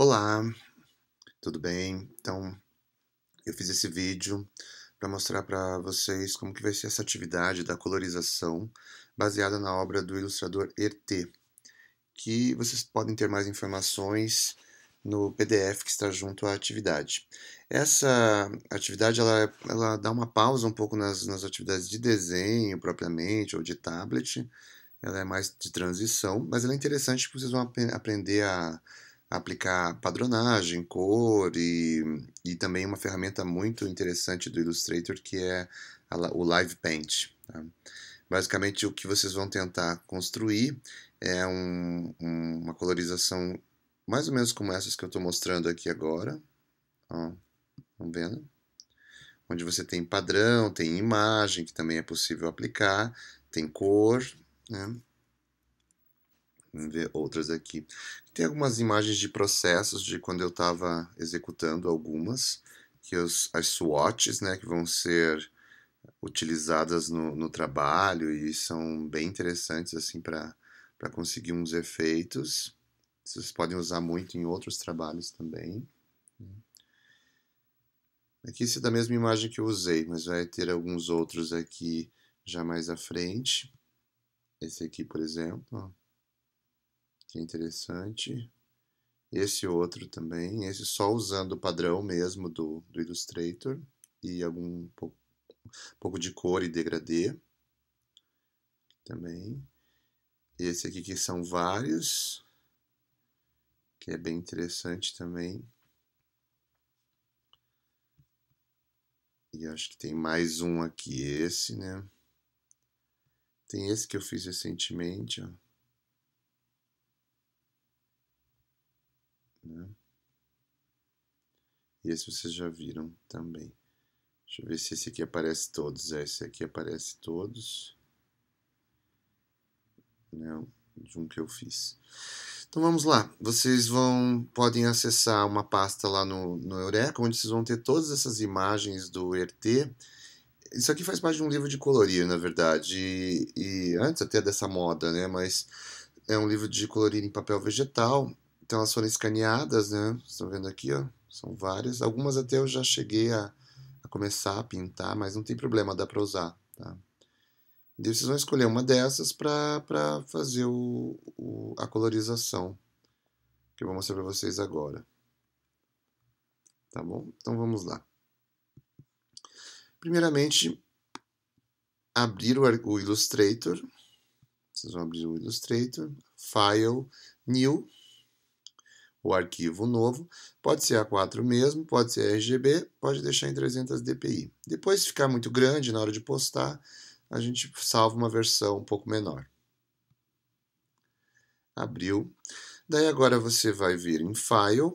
Olá, tudo bem? Então, eu fiz esse vídeo para mostrar para vocês como que vai ser essa atividade da colorização baseada na obra do ilustrador Erte, que vocês podem ter mais informações no PDF que está junto à atividade. Essa atividade ela, é, ela dá uma pausa um pouco nas, nas atividades de desenho propriamente ou de tablet, ela é mais de transição, mas ela é interessante porque vocês vão ap aprender a aplicar padronagem, cor e, e também uma ferramenta muito interessante do Illustrator que é a, o Live Paint. Tá? Basicamente, o que vocês vão tentar construir é um, um, uma colorização mais ou menos como essas que eu estou mostrando aqui agora. estão vendo? Onde você tem padrão, tem imagem, que também é possível aplicar, tem cor, né? vamos ver outras aqui. Tem algumas imagens de processos de quando eu estava executando algumas, que os, as swatches, né, que vão ser utilizadas no, no trabalho e são bem interessantes assim para conseguir uns efeitos. Vocês podem usar muito em outros trabalhos também. Aqui isso é da mesma imagem que eu usei, mas vai ter alguns outros aqui já mais à frente. Esse aqui, por exemplo, que é interessante. Esse outro também, esse só usando o padrão mesmo do, do Illustrator e algum pouco, pouco de cor e degradê também. Esse aqui que são vários, que é bem interessante também. E acho que tem mais um aqui, esse, né? Tem esse que eu fiz recentemente, ó. Né? E esse vocês já viram também. Deixa eu ver se esse aqui aparece todos. É, esse aqui aparece todos. Não, de um que eu fiz. Então vamos lá. Vocês vão podem acessar uma pasta lá no, no Eureka, onde vocês vão ter todas essas imagens do ERT. Isso aqui faz parte de um livro de colorir, na verdade. E, e antes até dessa moda, né? Mas é um livro de colorir em papel vegetal. Então elas foram escaneadas, né? Vocês estão vendo aqui, ó, são várias. Algumas até eu já cheguei a, a começar a pintar, mas não tem problema, dá para usar, tá? E vocês vão escolher uma dessas para fazer o, o, a colorização, que eu vou mostrar para vocês agora. Tá bom? Então vamos lá. Primeiramente, abrir o, o Illustrator. Vocês vão abrir o Illustrator, File, New, o arquivo novo, pode ser A4 mesmo, pode ser RGB, pode deixar em 300 dpi. Depois, se ficar muito grande na hora de postar, a gente salva uma versão um pouco menor. Abriu. Daí agora você vai vir em File,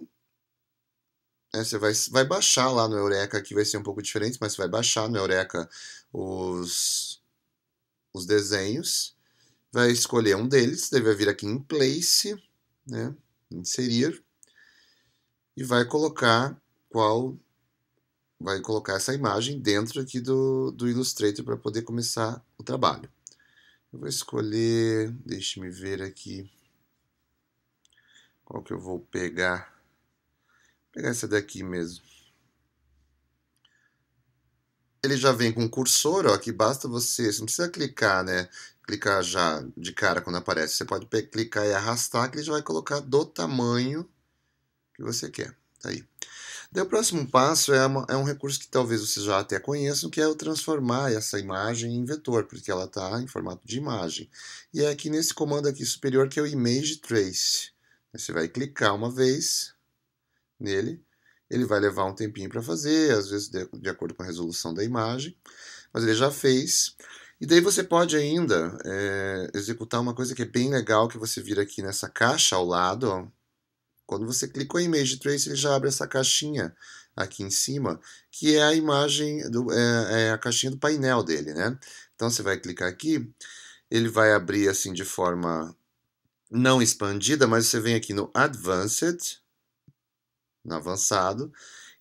é, você vai, vai baixar lá no Eureka, que vai ser um pouco diferente, mas você vai baixar no Eureka os, os desenhos, vai escolher um deles, deve vir aqui em Place, né? inserir e vai colocar qual vai colocar essa imagem dentro aqui do, do Illustrator para poder começar o trabalho. Eu vou escolher, deixe-me ver aqui qual que eu vou pegar. Vou pegar essa daqui mesmo ele já vem com um cursor, ó, que basta você, você não precisa clicar, né? Clicar já de cara quando aparece. Você pode clicar e arrastar, que ele já vai colocar do tamanho que você quer. Tá aí. Daí o próximo passo é, uma, é um recurso que talvez vocês já até conheçam, que é o transformar essa imagem em vetor, porque ela está em formato de imagem. E é aqui nesse comando aqui superior que é o Image Trace. Você vai clicar uma vez nele, ele vai levar um tempinho para fazer, às vezes de, de, acordo com a resolução da imagem, mas ele já fez. E daí você pode ainda é, executar uma coisa que é bem legal, que você vira aqui nessa caixa ao lado. Ó. Quando você clicou em Image Trace, ele já abre essa caixinha aqui em cima, que é a imagem, do, é, é a caixinha do painel dele, né? Então você vai clicar aqui, ele vai abrir assim de forma não expandida, mas você vem aqui no Advanced, no avançado,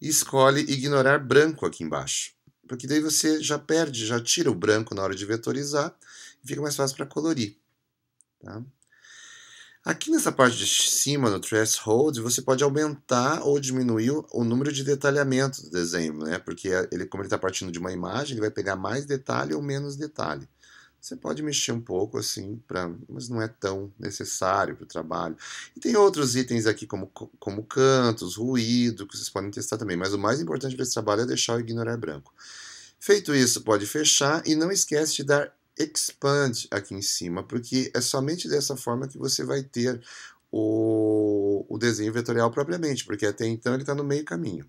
e escolhe ignorar branco aqui embaixo. Porque daí você já perde, já tira o branco na hora de vetorizar, e fica mais fácil para colorir. Tá? Aqui nessa parte de cima, no threshold, você pode aumentar ou diminuir o número de detalhamento do desenho, né? Porque ele, como ele está partindo de uma imagem, ele vai pegar mais detalhe ou menos detalhe. Você pode mexer um pouco assim, pra, mas não é tão necessário para o trabalho. E tem outros itens aqui, como, como cantos, ruído, que vocês podem testar também. Mas o mais importante para esse trabalho é deixar o ignorar branco. Feito isso, pode fechar e não esquece de dar expand aqui em cima, porque é somente dessa forma que você vai ter o, o desenho vetorial propriamente, porque até então ele está no meio caminho.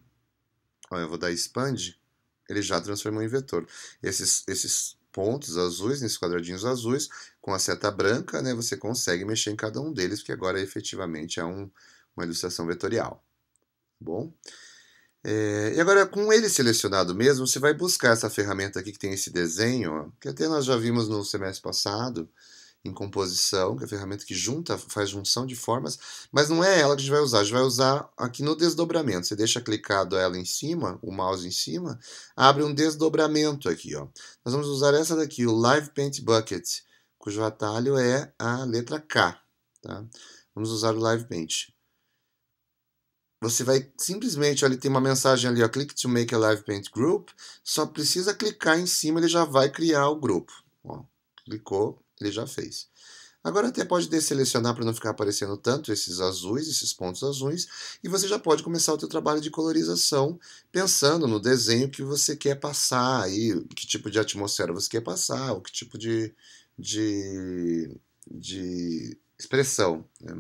Olha, eu vou dar expand, ele já transformou em vetor. Esses, esses pontos azuis, nesses quadradinhos azuis, com a seta branca, né, você consegue mexer em cada um deles, porque agora efetivamente é um, uma ilustração vetorial. Tá bom? É, e agora, com ele selecionado mesmo, você vai buscar essa ferramenta aqui que tem esse desenho, ó, que até nós já vimos no semestre passado, em composição, que é a ferramenta que junta, faz junção de formas, mas não é ela que a gente vai usar, a gente vai usar aqui no desdobramento. Você deixa clicado ela em cima, o mouse em cima, abre um desdobramento aqui, ó. Nós vamos usar essa daqui, o Live Paint Bucket, cujo atalho é a letra K, tá? Vamos usar o Live Paint. Você vai simplesmente, olha, tem uma mensagem ali, ó, click to make a live paint group, só precisa clicar em cima, ele já vai criar o grupo. Ó, clicou, ele já fez. Agora até pode desselecionar para não ficar aparecendo tanto esses azuis, esses pontos azuis, e você já pode começar o seu trabalho de colorização pensando no desenho que você quer passar, aí, que tipo de atmosfera você quer passar, ou que tipo de, de, de expressão. Né?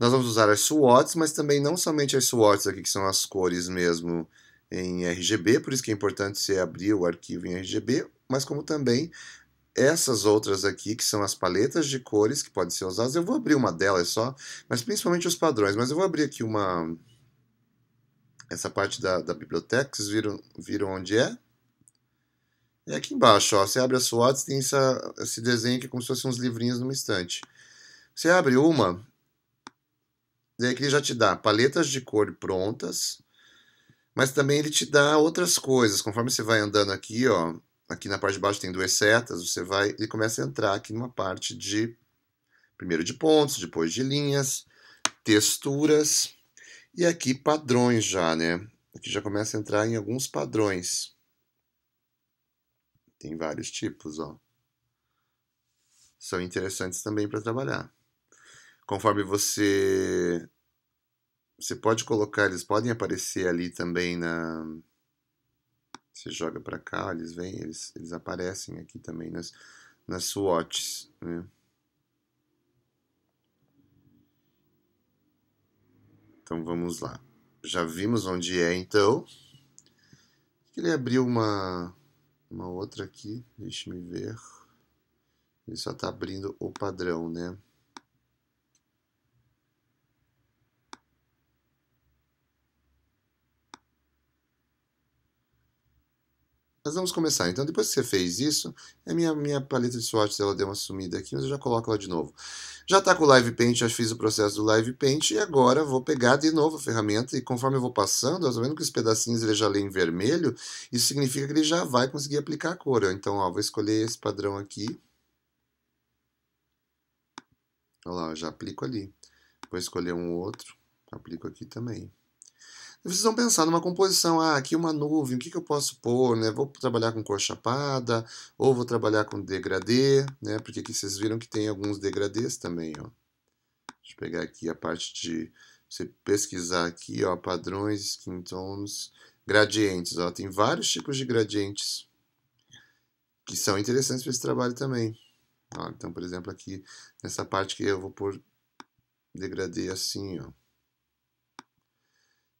Nós vamos usar as SWOTs, mas também não somente as SWOTs aqui, que são as cores mesmo em RGB, por isso que é importante você abrir o arquivo em RGB, mas como também essas outras aqui, que são as paletas de cores que podem ser usadas. Eu vou abrir uma delas só, mas principalmente os padrões. Mas eu vou abrir aqui uma... Essa parte da, da biblioteca, vocês viram, viram onde é? É aqui embaixo, ó. Você abre a SWOT, tem essa, esse desenho é como se fossem uns livrinhos numa estante. Você abre uma, daí ele já te dá paletas de cor prontas, mas também ele te dá outras coisas. Conforme você vai andando aqui, ó, aqui na parte de baixo tem duas setas, você vai, e começa a entrar aqui numa parte de, primeiro de pontos, depois de linhas, texturas, e aqui padrões já, né? Aqui já começa a entrar em alguns padrões. Tem vários tipos, ó. São interessantes também para trabalhar. Conforme você... Você pode colocar, eles podem aparecer ali também na você joga para cá, eles vêm, eles, eles aparecem aqui também nas, nas swatches, né? Então vamos lá. Já vimos onde é então. Ele abriu uma, uma outra aqui, deixe-me ver. Ele só está abrindo o padrão, né? Mas vamos começar. Então, depois que você fez isso, a minha, minha paleta de swatches ela deu uma sumida aqui, mas eu já coloco ela de novo. Já está com o Live Paint, já fiz o processo do Live Paint e agora vou pegar de novo a ferramenta e conforme eu vou passando, eu vendo que os pedacinhos ele já lê em vermelho, isso significa que ele já vai conseguir aplicar a cor. Então, ó, vou escolher esse padrão aqui. Olha lá, já aplico ali. Vou escolher um outro, aplico aqui também. Vocês vão pensar numa composição, ah, aqui uma nuvem, o que, que eu posso pôr, né? Vou trabalhar com cor chapada, ou vou trabalhar com degradê, né? Porque aqui vocês viram que tem alguns degradês também, ó. Deixa eu pegar aqui a parte de... Você pesquisar aqui, ó, padrões, skin tones, gradientes, ó. Tem vários tipos de gradientes que são interessantes para esse trabalho também. Ó, então, por exemplo, aqui nessa parte que eu vou pôr degradê assim, ó.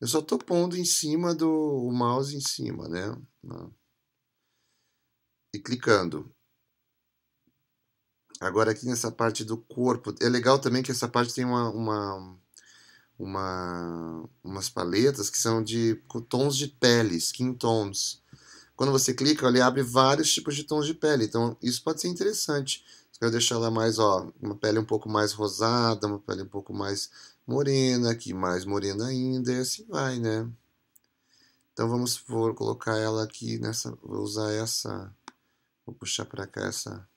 Eu só estou pondo em cima do mouse em cima, né? E clicando. Agora aqui nessa parte do corpo. É legal também que essa parte tem uma, uma, uma umas paletas que são de tons de pele, skin tones. Quando você clica, ele abre vários tipos de tons de pele. Então, isso pode ser interessante. Se eu quero deixar ela mais, ó, uma pele um pouco mais rosada, uma pele um pouco mais morena, aqui mais morena ainda, e assim vai, né? Então vamos por colocar ela aqui nessa, vou usar essa, vou puxar para cá essa.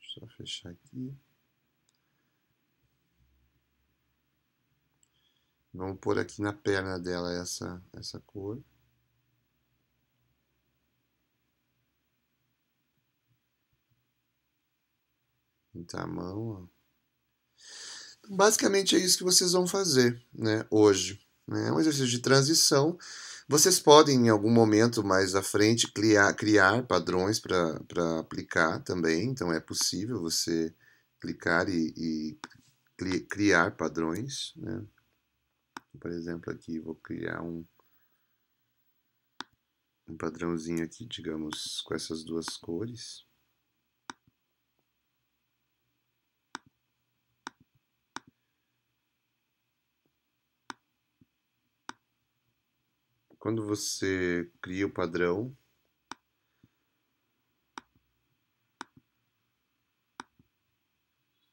Deixa eu fechar aqui. Vamos pôr aqui na perna dela essa, essa cor. pintar a mão. Ó. Então, basicamente é isso que vocês vão fazer né, hoje. Né? É um exercício de transição. Vocês podem, em algum momento mais à frente, criar, criar padrões para aplicar também. Então, é possível você clicar e, e criar padrões. Né? Por exemplo, aqui vou criar um, um padrãozinho aqui, digamos, com essas duas cores. quando você cria o padrão,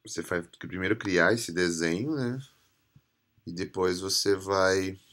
você vai primeiro criar esse desenho, né? E depois você vai